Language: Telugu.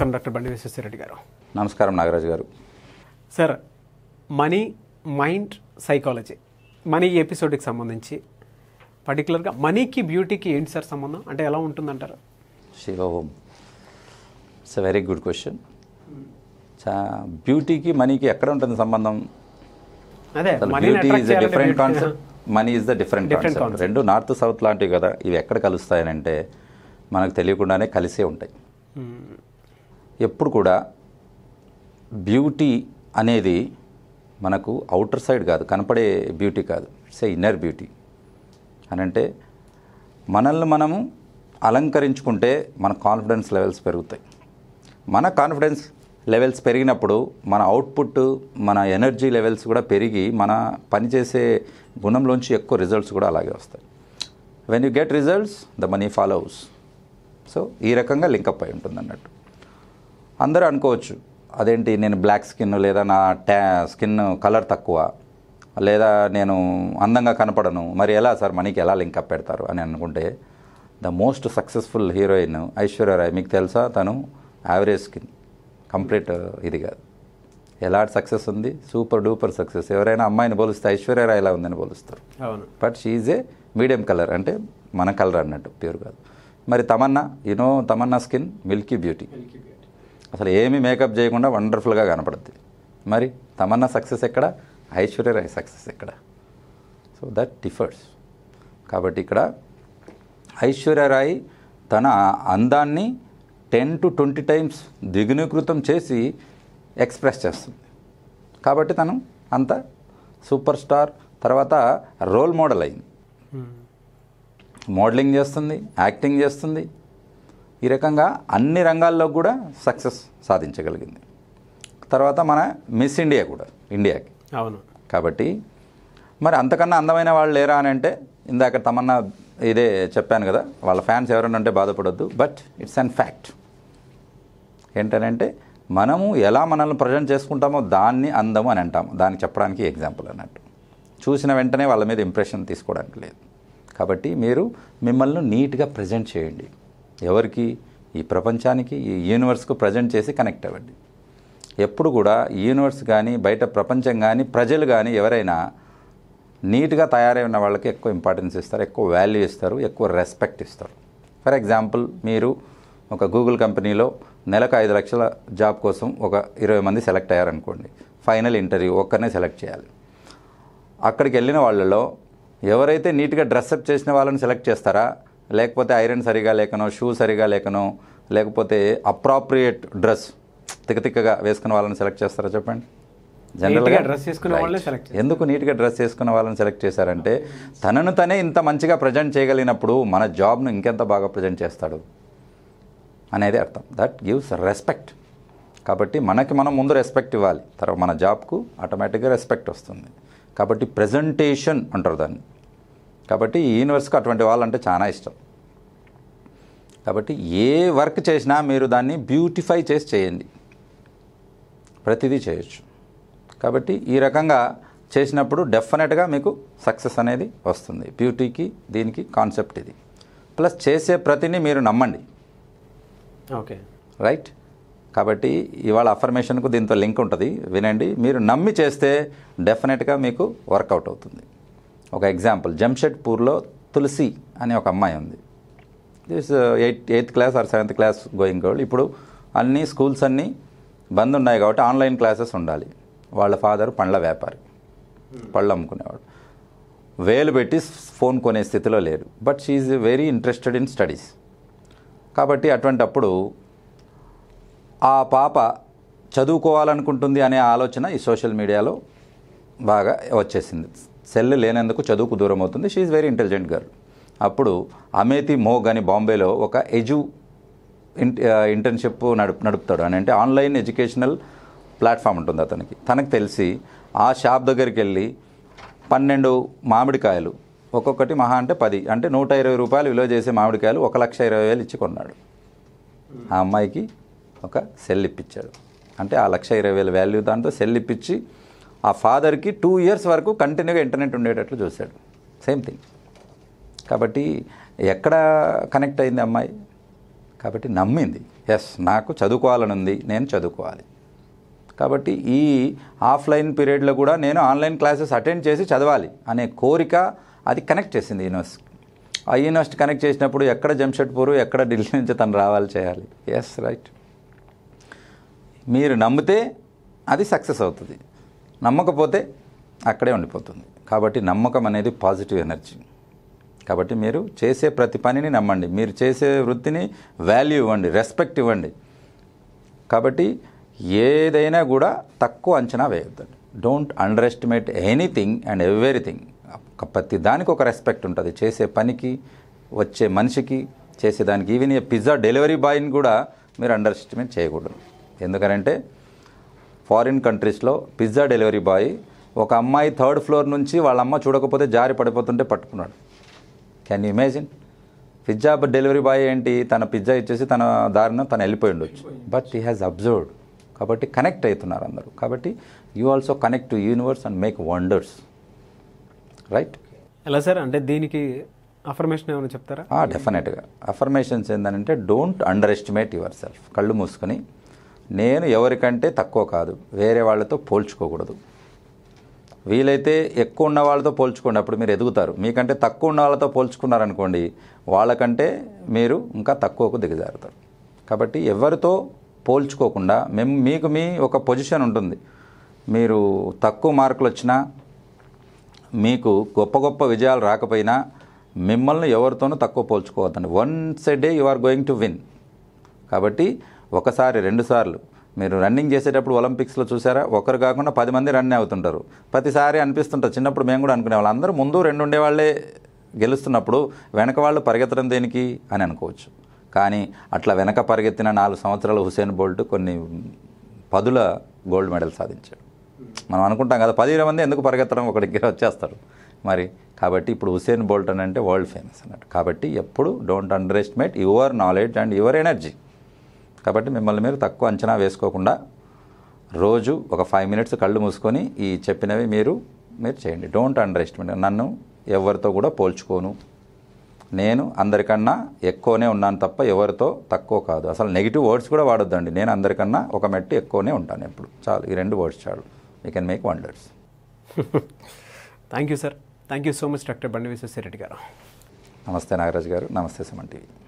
నమస్కారం డాక్టర్ బండి విశ్వేశ్వరరెడ్డి గారు నమస్కారం Nagaraju garu sir money mind psychology money ఎపిసోడ్కి సంబంధించి పర్టికులర్గా మనీకి బ్యూటీకి ఏంటి సార్ సంబంధం అంటే ఎలా ఉంటుందంటారు శివోం it's a very good question చా బ్యూటీకి మనీకి ఎక్కడ ఉంటుంది సంబంధం అదే beauty different concept money is the different concept రెండు నార్త్ సౌత్ లాంటివి కదా ఇవి ఎక్కడ కలుస్తాయని అంటే మనకు తెలియకుండానే కలిసే ఉంటాయి hmm. ఎప్పుడు కూడా బ్యూటీ అనేది మనకు అవుటర్ సైడ్ కాదు కనపడే బ్యూటీ కాదు ఇట్స్ ఏ ఇన్నర్ బ్యూటీ అని అంటే మనల్ని మనము అలంకరించుకుంటే మన కాన్ఫిడెన్స్ లెవెల్స్ పెరుగుతాయి మన కాన్ఫిడెన్స్ లెవెల్స్ పెరిగినప్పుడు మన అవుట్పుట్ మన ఎనర్జీ లెవెల్స్ కూడా పెరిగి మన పనిచేసే గుణంలోంచి ఎక్కువ రిజల్ట్స్ కూడా అలాగే వస్తాయి when you get results the money follows so ఈ రకంగా లింకప్ అయి ఉంటుంది అన్నట్టు అందరూ అనుకోవచ్చు అదేంటి నేను బ్లాక్ స్కిన్ లేదా నా ట్యా స్కిన్ కలర్ తక్కువ లేదా నేను అందంగా కనపడను మరి ఎలా సార్ మనీకి ఎలా లింక్ అప్ పెడతారు అని అనుకుంటే the most successful heroine Aishwarya Rai మీకు తెలుసా తను యావరేజ్ స్కిన్ కంప్లీట్ ఇది కాదు ఎలా సక్సెస్ ఉంది సూపర్ డూపర్ సక్సెస్ ఎవరైనా అమ్మాయిని పోలిస్తే ఐశ్వర్యరాయ్ ఎలా ఉందని పోలుస్తారు but she A medium colour అంటే మన కలర్ అన్నట్టు ప్యూర్ కాదు మరి Tamannaah you know Tamannaah skin Milky beauty అసలు ఏమీ మేకప్ చేయకుండా వండర్ఫుల్గా కనపడుద్ది మరి తమన్నా సక్సెస్ ఎక్కడ ఐశ్వర్య రాయ్ సక్సెస్ ఎక్కడ సో దట్ డిఫర్స్ కాబట్టి ఇక్కడ ఐశ్వర్య రాయ్ తన అందాన్ని టెన్ టు ట్వంటీ టైమ్స్ దిగునీకృతం చేసి ఎక్స్ప్రెస్ చేస్తుంది కాబట్టి తను అంత సూపర్ స్టార్ తర్వాత రోల్ మోడల్ అయింది hmm. మోడలింగ్ చేస్తుంది యాక్టింగ్ చేస్తుంది ఈ రకంగా అన్ని రంగాల్లో కూడా సక్సెస్ సాధించగలిగింది తర్వాత మన మిస్ ఇండియా కూడా ఇండియాకి అవును కాబట్టి మరి అంతకన్నా అందమైన వాళ్ళు లేరా అని అంటే ఇందాక తమన్నా ఇదే చెప్పాను కదా వాళ్ళ ఫ్యాన్స్ ఎవరైనా అంటే బాధపడొద్దు బట్ ఇట్స్ అన్ ఫ్యాక్ట్ ఏంటనంటే మనము ఎలా మనల్ని ప్రజెంట్ చేసుకుంటామో దాన్ని అందము అని అంటాము దాన్ని చెప్పడానికి ఎగ్జాంపుల్ అన్నట్టు చూసిన వెంటనే వాళ్ళ మీద ఇంప్రెషన్ తీసుకోవడానికి లేదు కాబట్టి మీరు మిమ్మల్ని నీట్గా ప్రజెంట్ చేయండి ఎవరికి ఈ ప్రపంచానికి ఈ యూనివర్స్కు ప్రజెంట్ చేసి కనెక్ట్ అవ్వండి ఎప్పుడు కూడా యూనివర్స్ కానీ బయట ప్రపంచం కానీ ప్రజలు కానీ ఎవరైనా నీట్గా తయారై ఉన్న వాళ్ళకి ఎక్కువ ఇంపార్టెన్స్ ఇస్తారు ఎక్కువ వాల్యూ ఇస్తారు ఎక్కువ రెస్పెక్ట్ ఇస్తారు ఫర్ ఎగ్జాంపుల్ మీరు ఒక గూగుల్ కంపెనీలో నెలకు ఐదు లక్షల జాబ్ కోసం ఒక ఇరవై మంది సెలెక్ట్ అయ్యారనుకోండి ఫైనల్ ఇంటర్వ్యూ ఒక్కరినే సెలెక్ట్ చేయాలి అక్కడికి వెళ్ళిన వాళ్ళలో ఎవరైతే నీట్గా డ్రెస్అప్ చేసిన వాళ్ళని సెలెక్ట్ చేస్తారా లేకపోతే ఐరన్ సరిగా లేకనో షూ సరిగా లేకనో లేకపోతే అప్రాప్రియేట్ డ్రెస్ తిక్కతిక్కగా వేసుకున్న వాళ్ళని సెలెక్ట్ చేస్తారా చెప్పండి జనరల్గా డ్రెస్ చేసుకున్న వాళ్ళే సెలెక్ట్ ఎందుకు నీట్గా డ్రెస్ చేసుకున్న వాళ్ళని సెలెక్ట్ చేశారంటే తనను తనే ఇంత మంచిగా ప్రజెంట్ చేయగలిగినప్పుడు మన జాబ్ను ఇంకెంత బాగా ప్రజెంట్ చేస్తాడు అనేది అర్థం దట్ గివ్స్ రెస్పెక్ట్ కాబట్టి మనకి మనం ముందు రెస్పెక్ట్ ఇవ్వాలి తర్వాత మన జాబ్కు ఆటోమేటిక్గా రెస్పెక్ట్ వస్తుంది కాబట్టి ప్రజెంటేషన్ అంటారు దాన్ని కాబట్టి ఈ యూనివర్స్కి అటువంటి వాళ్ళంటే చాలా ఇష్టం కాబట్టి ఏ వర్క్ చేసినా మీరు దాన్ని బ్యూటిఫై చేసి చేయండి ప్రతిదీ చేయొచ్చు కాబట్టి ఈ రకంగా చేసినప్పుడు డెఫినెట్గా మీకు సక్సెస్ అనేది వస్తుంది బ్యూటీకి దీనికి కాన్సెప్ట్ ఇది ప్లస్ చేసే ప్రతిని మీరు నమ్మండి ఓకే రైట్ కాబట్టి ఇవాళ అఫర్మేషన్కు దీంతో లింక్ ఉంటుంది వినండి మీరు నమ్మి చేస్తే డెఫినెట్గా మీకు వర్కౌట్ అవుతుంది ఒక ఎగ్జాంపుల్ జంషెడ్పూర్లో తులసి అనే ఒక అమ్మాయి ఉంది this eighth eighth class or seventh class going gold ఇప్పుడు అన్ని స్కూల్స్ అన్నీ బంద్ ఉన్నాయి కాబట్టి ఆన్లైన్ క్లాసెస్ ఉండాలి వాళ్ళ ఫాదర్ పండ్ల వ్యాపారి పళ్ళు అమ్ముకునేవాడు వేలు పెట్టి ఫోన్ కొనే స్థితిలో లేరు but she's very interested in studies కాబట్టి అటువంటప్పుడు ఆ పాప చదువుకోవాలనుకుంటుంది అనే ఆలోచన ఈ సోషల్ మీడియాలో బాగా వచ్చేసింది సెల్ లేనందుకు చదువుకు దూరం అవుతుంది షీఈ్ వెరీ ఇంటెలిజెంట్ గర్ల్ అప్పుడు అమేతి మోగ్ అని బాంబేలో ఒక ఎజు ఇంటర్న్షిప్ నడుపు నడుపుతాడు అని అంటే ఆన్లైన్ ఎడ్యుకేషనల్ ప్లాట్ఫామ్ ఉంటుంది అతనికి తనకు తెలిసి ఆ షాప్ దగ్గరికి వెళ్ళి పన్నెండు మామిడికాయలు ఒక్కొక్కటి మహా అంటే పది అంటే నూట ఇరవై రూపాయలు విలువ చేసే మామిడికాయలు ఒక లక్ష ఇరవై వేలు ఇచ్చి కొన్నాడు ఆ అమ్మాయికి ఒక సెల్ ఇప్పించాడు అంటే ఆ లక్ష ఇరవై వేల వాల్యూ దాంతో సెల్ ఇప్పించి ఆ ఫాదర్కి టూ ఇయర్స్ వరకు కంటిన్యూగా ఇంటర్నెట్ ఉండేటట్లు చూశాడు సేమ్ థింగ్ కాబట్టి ఎక్కడ కనెక్ట్ అయింది అమ్మాయి కాబట్టి నమ్మింది ఎస్ నాకు చదువుకోవాలని ఉంది నేను చదువుకోవాలి కాబట్టి ఈ ఆఫ్లైన్ పీరియడ్లో కూడా నేను ఆన్లైన్ క్లాసెస్ అటెండ్ చేసి చదవాలి అనే కోరిక అది కనెక్ట్ చేసింది యూనివర్సిటీ ఆ యూనివర్సిటీ కనెక్ట్ చేసినప్పుడు ఎక్కడ జంషెడ్పూర్ ఎక్కడ ఢిల్లీ నుంచి తను రావాలి చేయాలి ఎస్ రైట్ మీరు నమ్మితే అది సక్సెస్ అవుతుంది నమ్మకపోతే అక్కడే ఉండిపోతుంది కాబట్టి నమ్మకం అనేది పాజిటివ్ ఎనర్జీ కాబట్టి మీరు చేసే ప్రతి పనిని నమ్మండి మీరు చేసే వృత్తిని వాల్యూ ఇవ్వండి రెస్పెక్ట్ ఇవ్వండి కాబట్టి ఏదైనా కూడా తక్కువ అంచనా వేయొద్దండి don't underestimate anything and everything ప్రతి దానికి ఒక రెస్పెక్ట్ ఉంటుంది చేసే పనికి వచ్చే మనిషికి చేసేదానికి ఈవెన్ పిజ్జా డెలివరీ బాయ్ని కూడా మీరు అండర్ ఎస్టిమేట్ చేయకూడదు ఎందుకంటే ఫారిన్ కంట్రీస్లో పిజ్జా డెలివరీ బాయ్ ఒక అమ్మాయి థర్డ్ ఫ్లోర్ నుంచి వాళ్ళ అమ్మ చూడకపోతే జారి పడిపోతుంటే పట్టుకున్నాడు can you imagine pizza delivery boy ఏంటి తన పిజ్జా ఇచ్చేసి తన దారిన తను వెళ్ళిపోయి ఉండొచ్చు బట్ హీ హ్యాస్ అబ్జర్వ్డ్ కాబట్టి కనెక్ట్ అవుతున్నారు అందరూ కాబట్టి you also connect to universe and make wonders right ఎలా సార్ అంటే దీనికి అఫర్మేషన్ ఏమైనా చెప్తారా డెఫినెట్గా అఫర్మేషన్స్ ఏంటంటే don't underestimate yourself కళ్ళు మూసుకొని నేను ఎవరికంటే తక్కువ కాదు వేరే వాళ్ళతో పోల్చుకోకూడదు వీలైతే ఎక్కువ ఉన్న వాళ్ళతో పోల్చుకోండి అప్పుడు మీరు ఎదుగుతారు మీకంటే తక్కువ ఉన్న వాళ్ళతో పోల్చుకున్నారనుకోండి వాళ్ళకంటే మీరు ఇంకా తక్కువకు దిగజారుతారు కాబట్టి ఎవరితో పోల్చుకోకుండా మేము మీకు మీ ఒక పొజిషన్ ఉంటుంది మీరు తక్కువ మార్కులు వచ్చినా మీకు గొప్ప గొప్ప విజయాలు రాకపోయినా మిమ్మల్ని ఎవరితోనూ తక్కువ పోల్చుకోవద్దండి once a day you are going to win కాబట్టి ఒకసారి రెండుసార్లు మీరు రన్నింగ్ చేసేటప్పుడు ఒలింపిక్స్లో చూసారా ఒకరు కాకుండా పది మంది రన్ అవుతుంటారు ప్రతిసారి అనిపిస్తుంటారు చిన్నప్పుడు మేము కూడా వాళ్ళు అందరూ ముందు రెండు ఉండేవాళ్ళే గెలుస్తున్నప్పుడు వెనక వాళ్ళు పరిగెత్తడం దేనికి అని అనుకోవచ్చు కానీ అట్లా వెనక పరిగెత్తిన నాలుగు సంవత్సరాలు హుసేన్ బోల్ట్ కొన్ని పదుల గోల్డ్ మెడల్ సాధించాడు మనం అనుకుంటాం కదా పది ఇరవై మంది ఎందుకు పరిగెత్తడం దగ్గర వచ్చేస్తారు మరి కాబట్టి ఇప్పుడు హుసేన్ బోల్ట్ అని అంటే వరల్డ్ ఫేమస్ అన్నట్టు కాబట్టి ఎప్పుడు don't underestimate your knowledge and your energy కాబట్టి మిమ్మల్ని మీరు తక్కువ అంచనా వేసుకోకుండా రోజు ఒక ఫైవ్ మినిట్స్ కళ్ళు మూసుకొని ఈ చెప్పినవి మీరు మీరు చేయండి డోంట్ అండర్ ఎస్టిమేట్ నన్ను ఎవరితో కూడా పోల్చుకోను నేను అందరికన్నా ఎక్కువనే ఉన్నాను తప్ప ఎవరితో తక్కువ కాదు అసలు నెగిటివ్ వర్డ్స్ కూడా వాడొద్దండి నేను అందరికన్నా ఒక మెట్టు ఎక్కువనే ఉంటాను ఎప్పుడు చాలు ఈ రెండు వర్డ్స్ చాలు you can make wonders thank you sir thank you so much doctor బండి విశ్వశ్వరెడ్డి గారు నమస్తే నాగరాజు గారు నమస్తే సమన్ టీవీ